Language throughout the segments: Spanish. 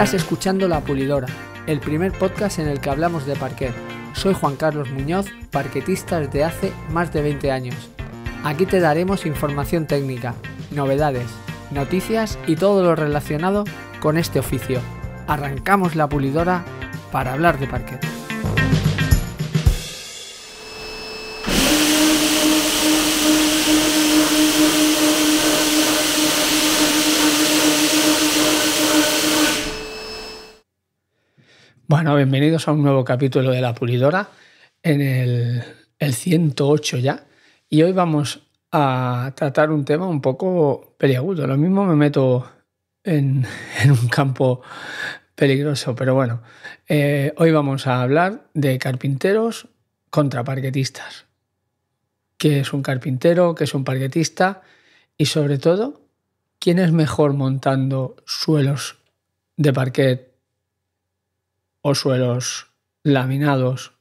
Estás escuchando La Pulidora, el primer podcast en el que hablamos de parquet. Soy Juan Carlos Muñoz, parquetista desde hace más de 20 años. Aquí te daremos información técnica, novedades, noticias y todo lo relacionado con este oficio. Arrancamos la pulidora para hablar de parquet. Bueno, bienvenidos a un nuevo capítulo de La Pulidora, en el, 108 ya. Y hoy vamos a tratar un tema un poco peliagudo. Lo mismo me meto en, un campo peligroso, pero bueno, eh, hoy vamos a hablar de carpinteros contra parquetistas. ¿Qué es un carpintero? ¿Qué es un parquetista? Y sobre todo, ¿quién es mejor montando suelos de parquet o suelos laminados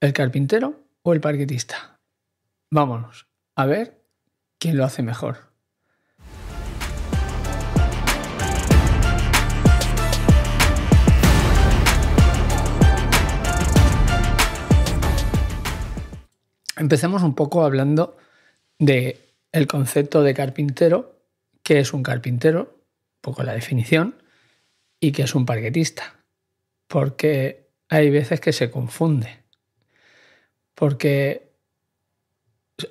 el carpintero o el parquetista. Vámonos a ver quién lo hace mejor. Empecemos un poco hablando de el concepto de carpintero, qué es un carpintero, un poco la definición, y que es un parquetista. Porque hay veces que se confunde. Porque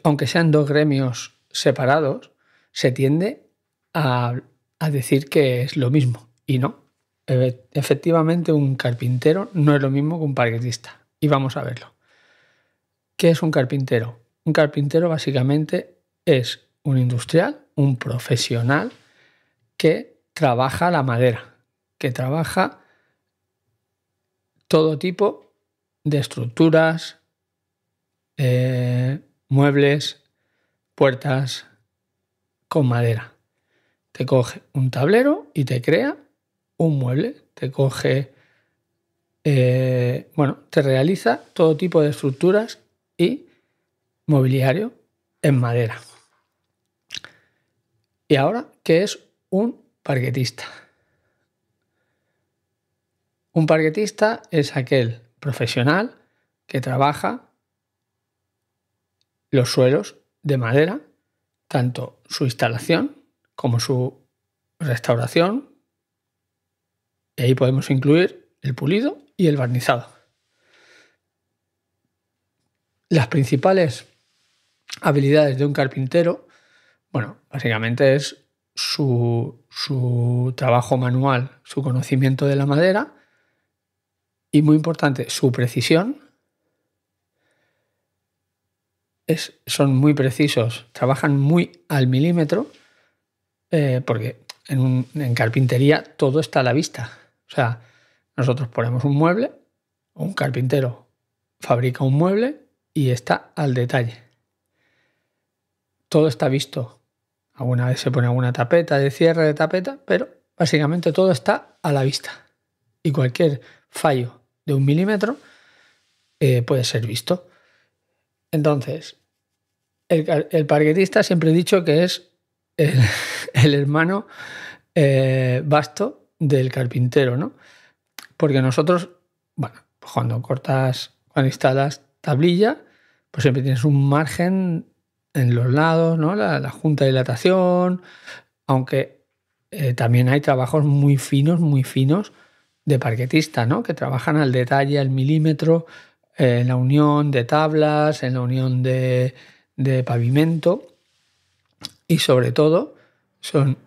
aunque sean dos gremios separados, se tiende a, a decir que es lo mismo. Y no. Efectivamente, un carpintero no es lo mismo que un parquetista. Y vamos a verlo. ¿Qué es un carpintero? Un carpintero básicamente es un industrial, un profesional que trabaja la madera que trabaja todo tipo de estructuras, eh, muebles, puertas con madera. Te coge un tablero y te crea un mueble. Te coge, eh, bueno, te realiza todo tipo de estructuras y mobiliario en madera. Y ahora, ¿qué es un parquetista? Un parquetista es aquel profesional que trabaja los suelos de madera, tanto su instalación como su restauración. Y ahí podemos incluir el pulido y el barnizado. Las principales habilidades de un carpintero, bueno, básicamente es su, su trabajo manual, su conocimiento de la madera, y muy importante, su precisión. Es, son muy precisos, trabajan muy al milímetro, eh, porque en, en, carpintería todo está a la vista. O sea, nosotros ponemos un mueble, un carpintero fabrica un mueble y está al detalle. Todo está visto. Alguna vez se pone alguna tapeta de cierre de tapeta, pero básicamente todo está a la vista. Y cualquier fallo de un milímetro eh, puede ser visto. Entonces, el, parquetista siempre he dicho que es el, hermano eh, vasto del carpintero, ¿no? Porque nosotros, bueno, cuando cortas, cuando instalas tablilla, pues siempre tienes un margen en los lados, ¿no? La, junta de dilatación, aunque eh, también hay trabajos muy finos, muy finos, de parquetista, ¿no? que trabajan al detalle, al milímetro, eh, en la unión de tablas, en la unión de, pavimento y sobre todo son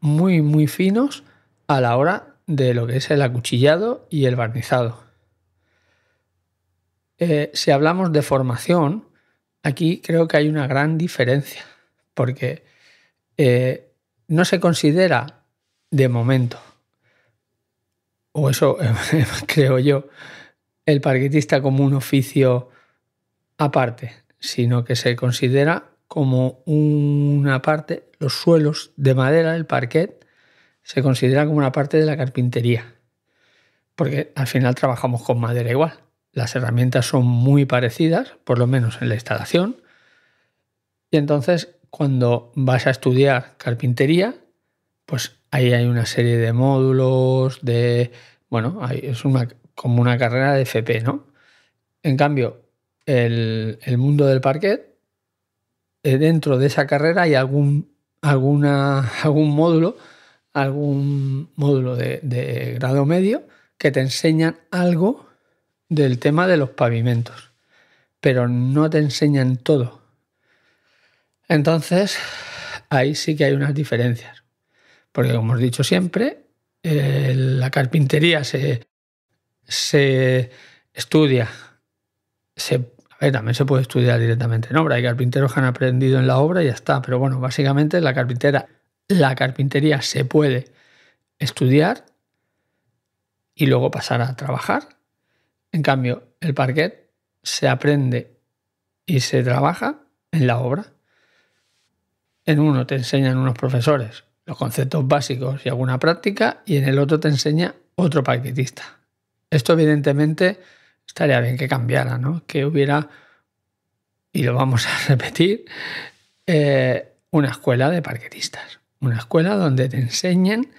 muy, muy finos a la hora de lo que es el acuchillado y el barnizado. Eh, si hablamos de formación, aquí creo que hay una gran diferencia, porque eh, no se considera de momento o eso creo yo, el parquetista como un oficio aparte, sino que se considera como una parte, los suelos de madera, del parquet, se considera como una parte de la carpintería, porque al final trabajamos con madera igual. Las herramientas son muy parecidas, por lo menos en la instalación, y entonces cuando vas a estudiar carpintería, pues Ahí hay una serie de módulos, de. Bueno, es una, como una carrera de FP, ¿no? En cambio, el, mundo del parquet, eh, dentro de esa carrera hay algún, alguna, algún módulo, algún módulo de grado medio que te enseñan algo del tema de los pavimentos, pero no te enseñan todo. Entonces, ahí sí que hay unas diferencias porque como hemos dicho siempre, eh, la carpintería se, se estudia, se, a ver, también se puede estudiar directamente en obra, hay carpinteros que han aprendido en la obra y ya está, pero bueno, básicamente la, carpintera, la carpintería se puede estudiar y luego pasar a trabajar. En cambio, el parquet se aprende y se trabaja en la obra. En uno te enseñan unos profesores los conceptos básicos y alguna práctica, y en el otro te enseña otro parquetista. Esto evidentemente estaría bien que cambiara, ¿no? Que hubiera, y lo vamos a repetir, eh, una escuela de parquetistas. Una escuela donde te enseñen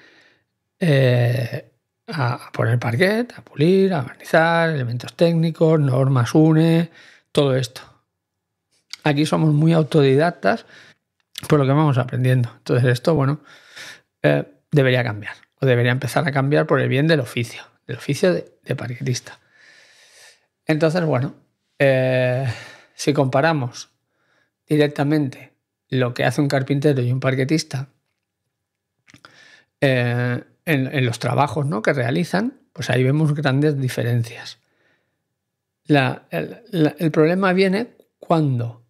eh, a poner parquet, a pulir, a organizar, elementos técnicos, normas UNE, todo esto. Aquí somos muy autodidactas por pues lo que vamos aprendiendo. Entonces esto, bueno, eh, debería cambiar o debería empezar a cambiar por el bien del oficio, del oficio de, parquetista. Entonces, bueno, eh, si comparamos directamente lo que hace un carpintero y un parquetista eh, en, los trabajos ¿no? que realizan, pues ahí vemos grandes diferencias. el problema viene cuando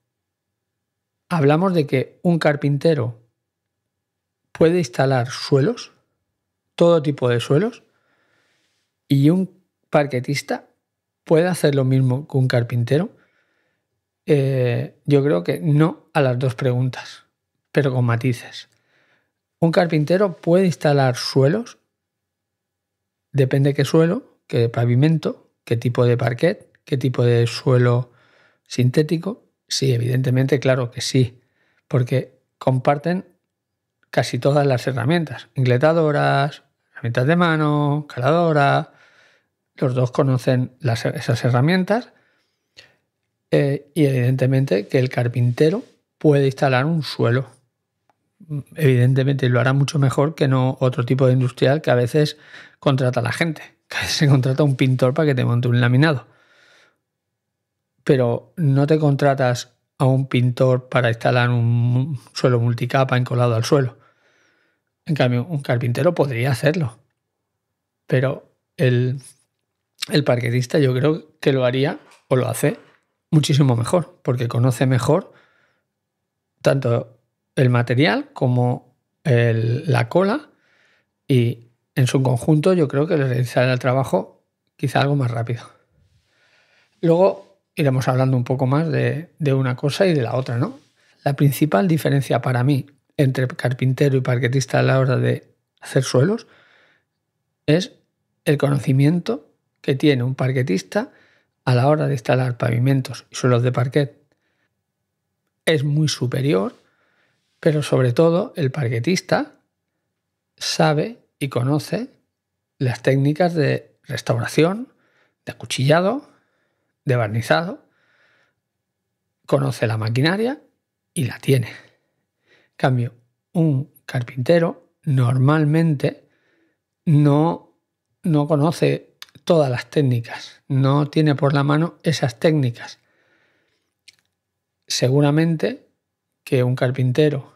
hablamos de que un carpintero puede instalar suelos, todo tipo de suelos, y un parquetista puede hacer lo mismo que un carpintero. Eh, yo creo que no a las dos preguntas, pero con matices. Un carpintero puede instalar suelos, depende qué suelo, qué pavimento, qué tipo de parquet, qué tipo de suelo sintético, Sí, evidentemente, claro que sí, porque comparten casi todas las herramientas, ingletadoras, herramientas de mano, caladora, los dos conocen esas herramientas eh, y evidentemente que el carpintero puede instalar un suelo. Mm, evidentemente lo hará mucho mejor que no otro tipo de industrial que a veces contrata a la gente, que a veces se contrata a un pintor para que te monte un laminado pero no te contratas a un pintor para instalar un suelo multicapa encolado al suelo. En cambio, un carpintero podría hacerlo, pero el, el parquetista yo creo que lo haría o lo hace muchísimo mejor, porque conoce mejor tanto el material como la cola y en su conjunto yo creo que le realizará el trabajo quizá algo más rápido. Luego, iremos hablando un poco más de, una cosa y de la otra, ¿no? La principal diferencia para mí entre carpintero y parquetista a la hora de hacer suelos es el conocimiento que tiene un parquetista a la hora de instalar pavimentos y suelos de parquet. Es muy superior, pero sobre todo el parquetista sabe y conoce las técnicas de restauración, de acuchillado, de barnizado, conoce la maquinaria y la tiene. cambio, un carpintero normalmente no, no conoce todas las técnicas, no tiene por la mano esas técnicas. Seguramente que un carpintero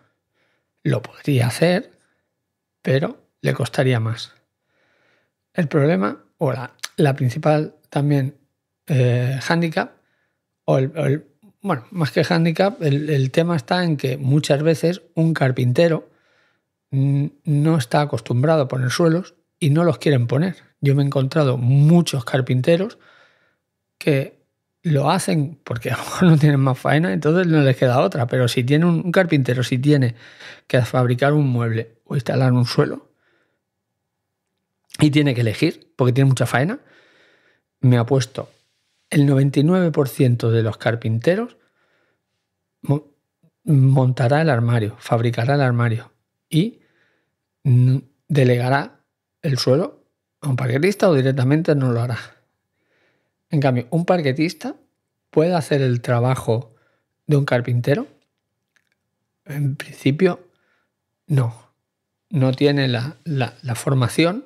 lo podría hacer, pero le costaría más. El problema, o la, la principal también eh, handicap, o el, bueno, más que handicap, el, tema está en que muchas veces un carpintero no está acostumbrado a poner suelos y no los quieren poner. Yo me he encontrado muchos carpinteros que lo hacen porque a lo mejor no tienen más faena, entonces no les queda otra. Pero si tiene un, un carpintero, si tiene que fabricar un mueble o instalar un suelo y tiene que elegir porque tiene mucha faena, me apuesto el 99% de los carpinteros montará el armario, fabricará el armario y delegará el suelo a un parquetista o directamente no lo hará. En cambio, un parquetista puede hacer el trabajo de un carpintero. En principio, no. No tiene la, la formación,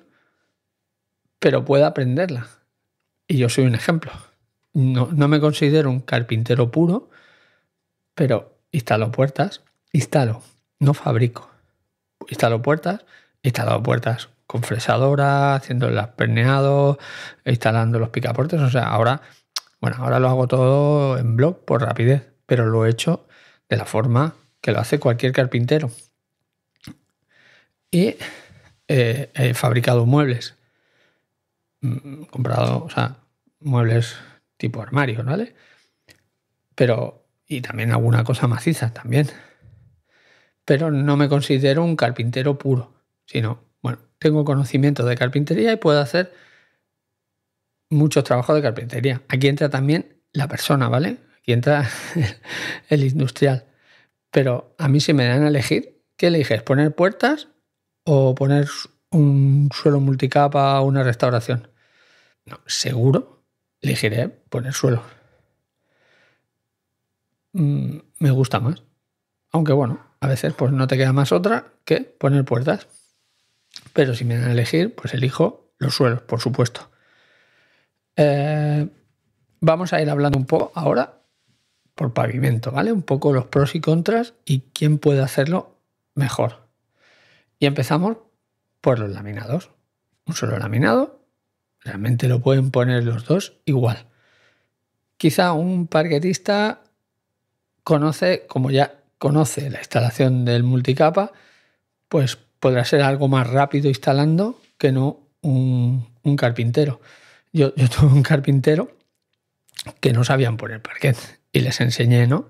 pero puede aprenderla. Y yo soy un ejemplo no, no me considero un carpintero puro, pero instalo puertas, instalo, no fabrico. Instalo puertas, instalo puertas con fresadora, haciendo el perneado, instalando los picaportes. O sea, ahora, bueno, ahora lo hago todo en blog por rapidez, pero lo he hecho de la forma que lo hace cualquier carpintero. Y eh, he fabricado muebles. Mm, comprado, o sea, muebles tipo armario, ¿vale? Pero, y también alguna cosa maciza también. Pero no me considero un carpintero puro, sino, bueno, tengo conocimiento de carpintería y puedo hacer muchos trabajos de carpintería. Aquí entra también la persona, ¿vale? Aquí entra el industrial. Pero a mí si me dan a elegir, ¿qué eliges? ¿Poner puertas o poner un suelo multicapa o una restauración? No, seguro elegiré poner el suelo. Mm, me gusta más. Aunque bueno, a veces pues no te queda más otra que poner puertas. Pero si me dan a elegir, pues elijo los suelos, por supuesto. Eh, vamos a ir hablando un poco ahora por pavimento, ¿vale? Un poco los pros y contras y quién puede hacerlo mejor. Y empezamos por los laminados. Un suelo laminado Realmente lo pueden poner los dos igual. Quizá un parquetista conoce, como ya conoce la instalación del multicapa, pues podrá ser algo más rápido instalando que no un, carpintero. Yo, yo, tuve un carpintero que no sabían poner parquet y les enseñé, ¿no?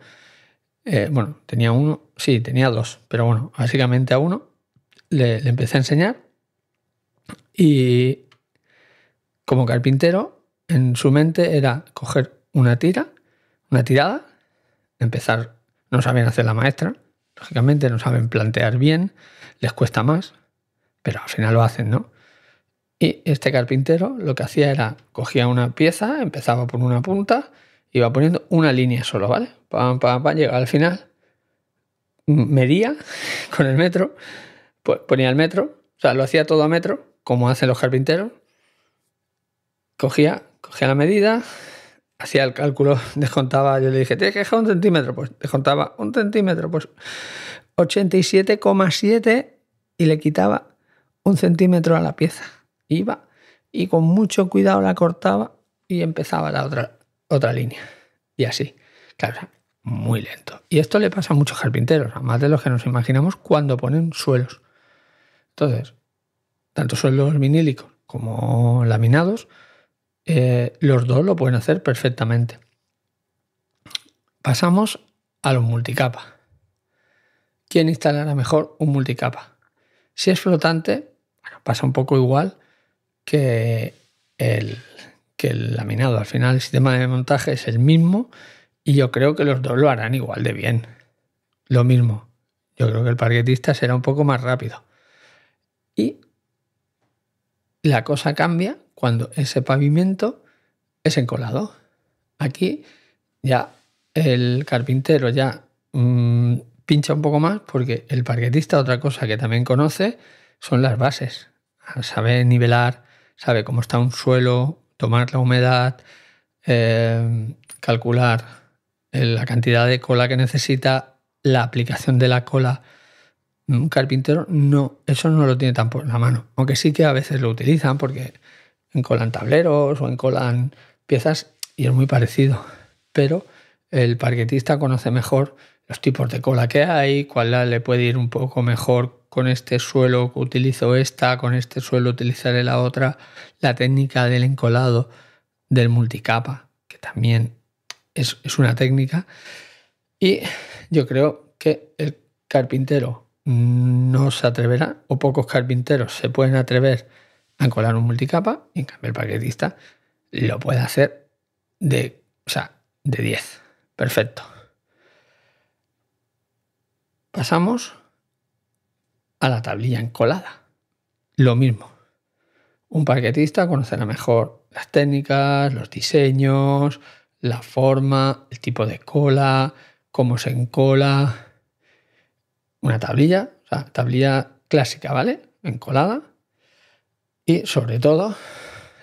Eh, bueno, tenía uno, sí, tenía dos, pero bueno, básicamente a uno le empecé a enseñar y como carpintero, en su mente era coger una tira, una tirada, empezar, no saben hacer la maestra, lógicamente no saben plantear bien, les cuesta más, pero al final lo hacen, ¿no? Y este carpintero lo que hacía era cogía una pieza, empezaba por una punta, iba poniendo una línea solo, ¿vale? Pam, pam, al final, medía con el metro, ponía el metro, o sea, lo hacía todo a metro, como hacen los carpinteros, cogía, cogía la medida, hacía el cálculo, descontaba, yo le dije, tienes que dejar un centímetro, pues descontaba un centímetro, pues 87,7 y le quitaba un centímetro a la pieza. Iba y con mucho cuidado la cortaba y empezaba la otra, otra línea. Y así, claro, muy lento. Y esto le pasa a muchos carpinteros, a más de los que nos imaginamos cuando ponen suelos. Entonces, tanto suelos vinílicos como laminados, eh, los dos lo pueden hacer perfectamente. Pasamos a los multicapa ¿Quién instalará mejor un multicapa? Si es flotante, pasa un poco igual que el, que el laminado. Al final el sistema de montaje es el mismo y yo creo que los dos lo harán igual de bien. Lo mismo. Yo creo que el parquetista será un poco más rápido. Y la cosa cambia cuando ese pavimento es encolado. Aquí ya el carpintero ya mm, pincha un poco más porque el parquetista, otra cosa que también conoce, son las bases. Sabe nivelar, sabe cómo está un suelo, tomar la humedad, eh, calcular la cantidad de cola que necesita, la aplicación de la cola. Un carpintero no, eso no lo tiene tampoco en la mano, aunque sí que a veces lo utilizan porque encolan tableros o encolan piezas y es muy parecido. Pero el parquetista conoce mejor los tipos de cola que hay, cuál le puede ir un poco mejor con este suelo que utilizo esta, con este suelo utilizaré la otra, la técnica del encolado del multicapa, que también es, es una técnica. Y yo creo que el carpintero no se atreverá, o pocos carpinteros se pueden atrever a colar un multicapa y en cambio el paquetista lo puede hacer de, de 10. Perfecto. Pasamos a la tablilla encolada. Lo mismo. Un paquetista conocerá mejor las técnicas, los diseños, la forma, el tipo de cola, cómo se encola. Una tablilla, o sea, tablilla clásica, ¿vale? Encolada y sobre todo,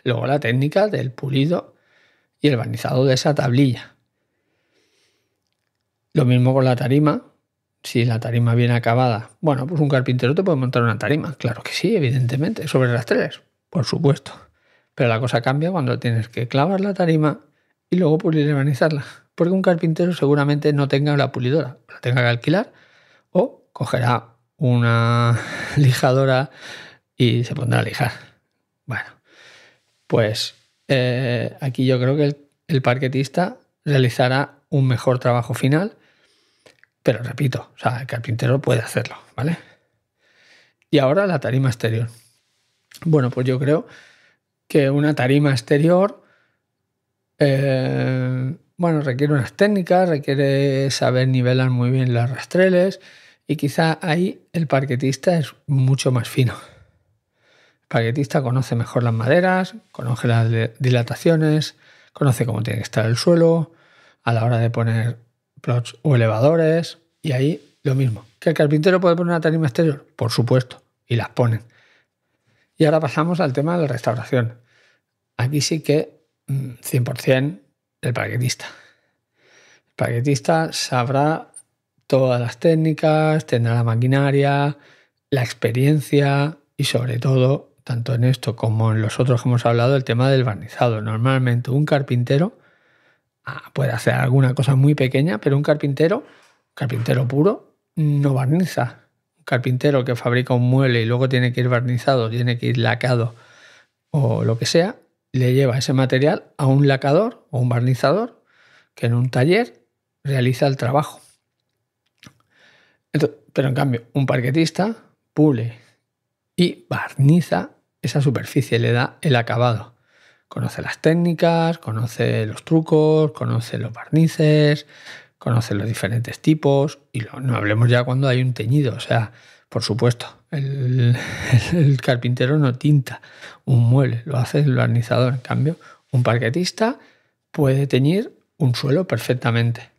luego la técnica del pulido y el barnizado de esa tablilla. Lo mismo con la tarima. Si la tarima viene acabada, bueno, pues un carpintero te puede montar una tarima. Claro que sí, evidentemente, sobre las tres, por supuesto. Pero la cosa cambia cuando tienes que clavar la tarima y luego pulir y vanizarla Porque un carpintero seguramente no tenga la pulidora, la tenga que alquilar o cogerá una lijadora y se pondrá a lijar. Bueno, pues eh, aquí yo creo que el, parquetista realizará un mejor trabajo final, pero repito, o sea, el carpintero puede hacerlo, ¿vale? Y ahora la tarima exterior. Bueno, pues yo creo que una tarima exterior, eh, bueno, requiere unas técnicas, requiere saber nivelar muy bien los rastreles y quizá ahí el parquetista es mucho más fino paquetista conoce mejor las maderas, conoce las dilataciones, conoce cómo tiene que estar el suelo a la hora de poner plots o elevadores. Y ahí lo mismo. ¿Que el carpintero puede poner una tarima exterior? Por supuesto, y las ponen. Y ahora pasamos al tema de la restauración. Aquí sí que 100% mm, el paquetista. El paquetista sabrá todas las técnicas, tendrá la maquinaria, la experiencia y sobre todo tanto en esto como en los otros que hemos hablado, el tema del barnizado. Normalmente un carpintero ah, puede hacer alguna cosa muy pequeña, pero un carpintero, carpintero puro, no barniza. Un carpintero que fabrica un mueble y luego tiene que ir barnizado, tiene que ir lacado o lo que sea, le lleva ese material a un lacador o un barnizador que en un taller realiza el trabajo. pero en cambio, un parquetista pule y barniza esa superficie, le da el acabado. Conoce las técnicas, conoce los trucos, conoce los barnices, conoce los diferentes tipos y no hablemos ya cuando hay un teñido, o sea, por supuesto, el, carpintero no tinta un mueble, lo hace el barnizador. En cambio, un parquetista puede teñir un suelo perfectamente.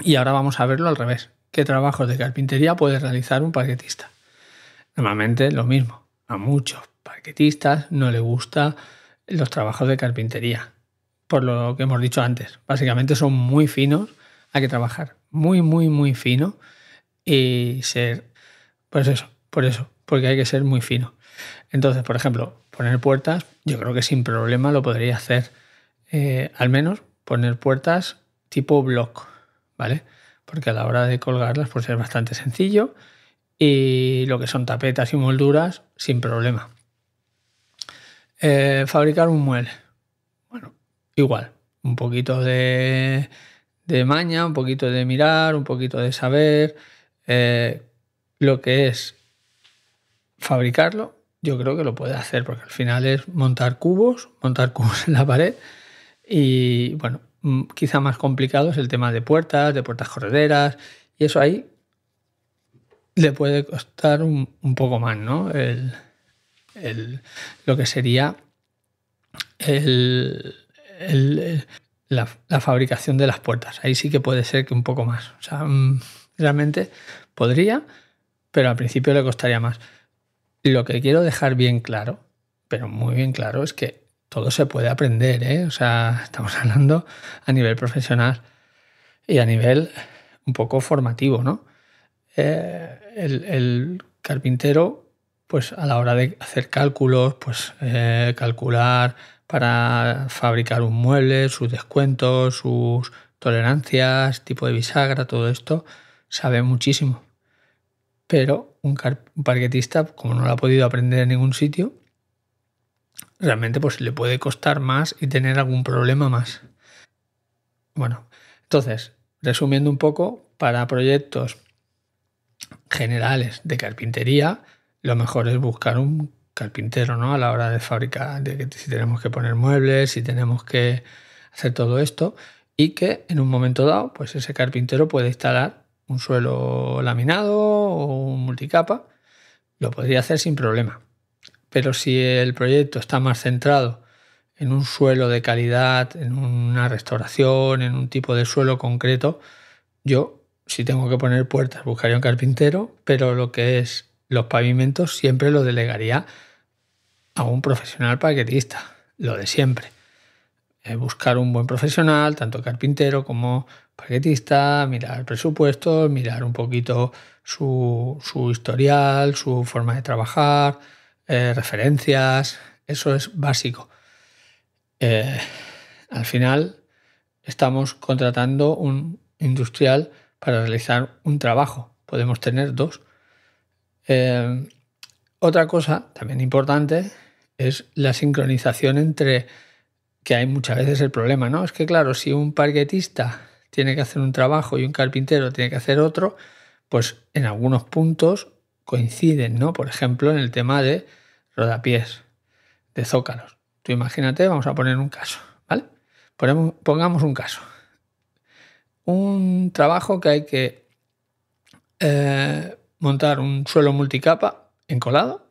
Y ahora vamos a verlo al revés. ¿Qué trabajos de carpintería puede realizar un parquetista? Normalmente lo mismo a muchos paquetistas no le gusta los trabajos de carpintería, por lo que hemos dicho antes. Básicamente son muy finos, hay que trabajar muy, muy, muy fino y ser, pues eso, por eso, porque hay que ser muy fino. Entonces, por ejemplo, poner puertas, yo creo que sin problema lo podría hacer. Eh, al menos poner puertas tipo block, ¿vale? Porque a la hora de colgarlas, pues es bastante sencillo y lo que son tapetas y molduras sin problema. Eh, fabricar un mueble. Bueno, igual, un poquito de, de, maña, un poquito de mirar, un poquito de saber eh, lo que es fabricarlo. Yo creo que lo puede hacer porque al final es montar cubos, montar cubos en la pared y bueno, mm, quizá más complicado es el tema de puertas, de puertas correderas y eso ahí le puede costar un, poco más, ¿no? El, lo que sería la, fabricación de las puertas. Ahí sí que puede ser que un poco más. O sea, mm, realmente podría, pero al principio le costaría más. Lo que quiero dejar bien claro, pero muy bien claro, es que todo se puede aprender, ¿eh? O sea, estamos hablando a nivel profesional y a nivel un poco formativo, ¿no? Eh, el, carpintero, pues a la hora de hacer cálculos, pues eh, calcular para fabricar un mueble, sus descuentos, sus tolerancias, tipo de bisagra, todo esto, sabe muchísimo. Pero un, un parquetista, como no lo ha podido aprender en ningún sitio, realmente pues le puede costar más y tener algún problema más. Bueno, entonces, resumiendo un poco, para proyectos generales de carpintería, lo mejor es buscar un carpintero, ¿no? A la hora de fabricar, de que si tenemos que poner muebles, si tenemos que hacer todo esto, y que en un momento dado, pues ese carpintero puede instalar un suelo laminado o un multicapa, lo podría hacer sin problema. Pero si el proyecto está más centrado en un suelo de calidad, en una restauración, en un tipo de suelo concreto, yo si tengo que poner puertas, buscaría un carpintero, pero lo que es los pavimentos siempre lo delegaría a un profesional paquetista, lo de siempre. buscar un buen profesional, tanto carpintero como paquetista, mirar presupuestos, mirar un poquito su, historial, su forma de trabajar, eh, referencias, eso es básico. Eh, al final estamos contratando un industrial para realizar un trabajo. Podemos tener dos. Em, otra cosa también importante es la sincronización entre, que hay muchas veces el problema, ¿no? Es que claro, si un parquetista tiene que hacer un trabajo y un carpintero tiene que hacer otro, pues en algunos puntos coinciden, ¿no? Por ejemplo, en el tema de rodapiés, de zócalos. Tú imagínate, vamos a poner un caso, ¿vale? pongamos un caso un trabajo que hay que eh, montar un suelo multicapa encolado,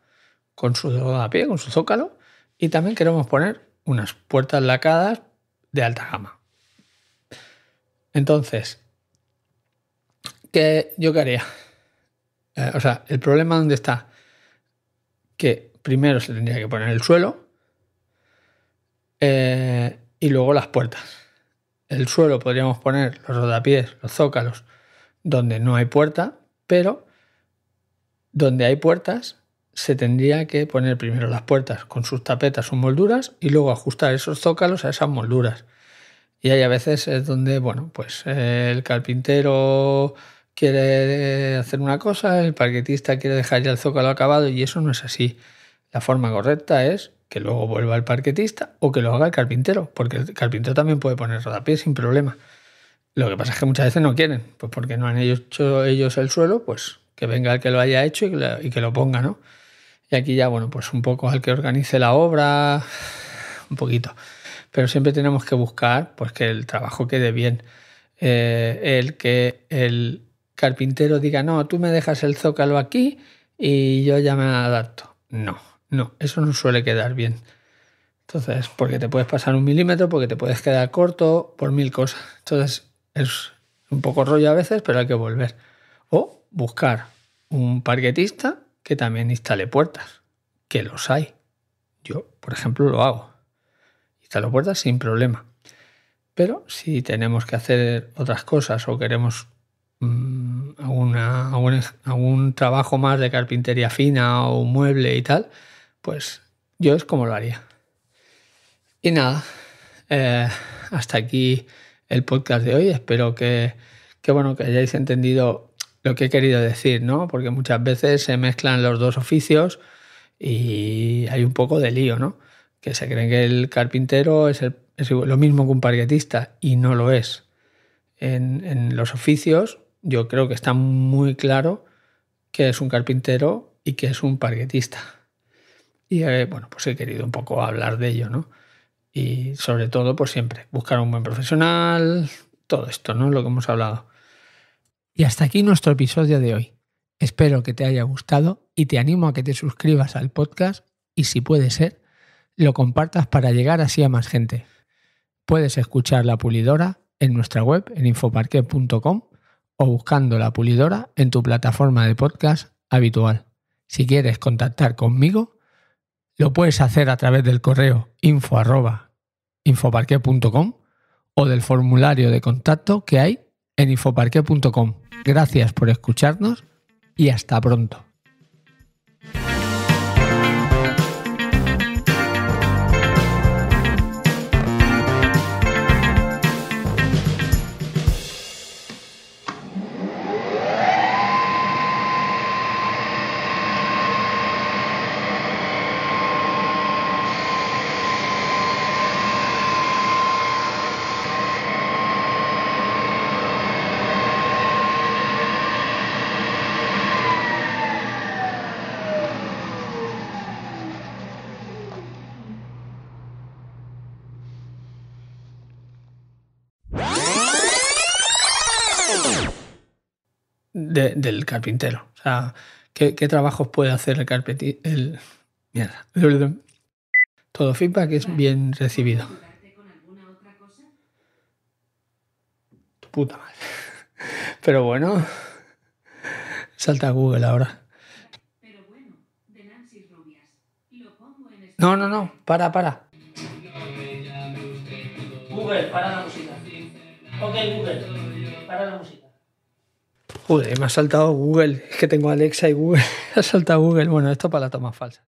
con su pie, con su zócalo, y también queremos poner unas puertas lacadas de alta gama. Entonces, ¿qué yo qué haría? Eh, o sea, el problema dónde está, que primero se tendría que poner el suelo eh, y luego las puertas el suelo podríamos poner los rodapiés, los zócalos, donde no hay puerta, pero donde hay puertas se tendría que poner primero las puertas con sus tapetas o molduras y luego ajustar esos zócalos a esas molduras. Y hay a veces es donde, bueno, pues eh, el carpintero quiere hacer una cosa, el parquetista quiere dejar ya el zócalo acabado y eso no es así. La forma correcta es que luego vuelva el parquetista o que lo haga el carpintero, porque el carpintero también puede poner rodapiés sin problema. Lo que pasa es que muchas veces no quieren, pues porque no han hecho ellos el suelo, pues que venga el que lo haya hecho y que lo, ponga, ¿no? Y aquí ya, bueno, pues un poco al que organice la obra, un poquito. Pero siempre tenemos que buscar pues que el trabajo quede bien. Eh, el que el carpintero diga, no, tú me dejas el zócalo aquí y yo ya me adapto. No, no, eso no suele quedar bien. Entonces, porque te puedes pasar un milímetro, porque te puedes quedar corto, por mil cosas. Entonces, es un poco rollo a veces, pero hay que volver. O buscar un parquetista que también instale puertas, que los hay. Yo, por ejemplo, lo hago. Instalo puertas sin problema. Pero si tenemos que hacer otras cosas o queremos mm, algún, algún trabajo más de carpintería fina o un mueble y tal, pues yo es como lo haría. Y nada, eh, hasta aquí el podcast de hoy. Espero que, bueno, que hayáis entendido lo que he querido decir, ¿no? Porque muchas veces se mezclan los dos oficios y hay un poco de lío, ¿no? Que se creen que el carpintero es, el, lo mismo que un parquetista y no lo es. En, los oficios yo creo que está muy claro que es un carpintero y que es un parquetista. Y eh, bueno, pues he querido un poco hablar de ello, ¿no? Y sobre todo, por pues siempre, buscar un buen profesional, todo esto, ¿no? Lo que hemos hablado. Y hasta aquí nuestro episodio de hoy. Espero que te haya gustado y te animo a que te suscribas al podcast y si puede ser, lo compartas para llegar así a más gente. Puedes escuchar La Pulidora en nuestra web en infoparque.com o buscando La Pulidora en tu plataforma de podcast habitual. Si quieres contactar conmigo, lo puedes hacer a través del correo info o del formulario de contacto que hay en infoparque.com. Gracias por escucharnos y hasta pronto. del carpintero. O sea, ¿qué, trabajos puede hacer el carpintero? El... Mierda. Todo feedback es bien recibido. Tu puta madre. Pero bueno, salta Google ahora. No, no, no, para, para. Google, para la música. Ok, Google, para la música. Joder, me ha saltado Google. Es que tengo Alexa y Google. ha saltado Google. Bueno, esto para la toma falsa.